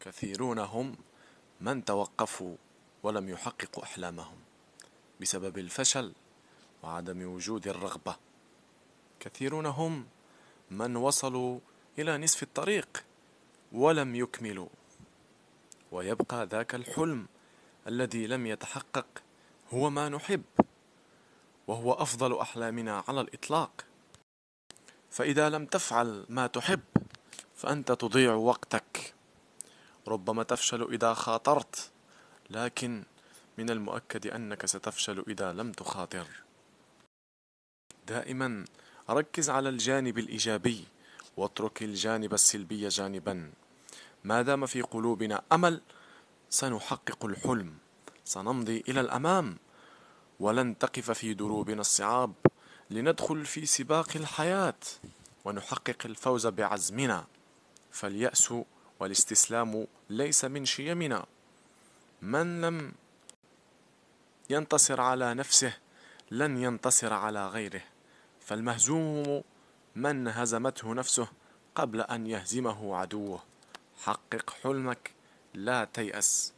كثيرون هم من توقفوا ولم يحققوا أحلامهم بسبب الفشل وعدم وجود الرغبة كثيرون هم من وصلوا إلى نصف الطريق ولم يكملوا ويبقى ذاك الحلم الذي لم يتحقق هو ما نحب وهو أفضل أحلامنا على الإطلاق فإذا لم تفعل ما تحب فأنت تضيع وقتك ربما تفشل إذا خاطرت لكن من المؤكد أنك ستفشل إذا لم تخاطر دائما ركز على الجانب الإيجابي واترك الجانب السلبي جانبا ما دام في قلوبنا أمل سنحقق الحلم سنمضي إلى الأمام ولن تقف في دروبنا الصعاب لندخل في سباق الحياة ونحقق الفوز بعزمنا فاليأس والاستسلام ليس من شيمنا من لم ينتصر على نفسه لن ينتصر على غيره فالمهزوم من هزمته نفسه قبل ان يهزمه عدوه حقق حلمك لا تياس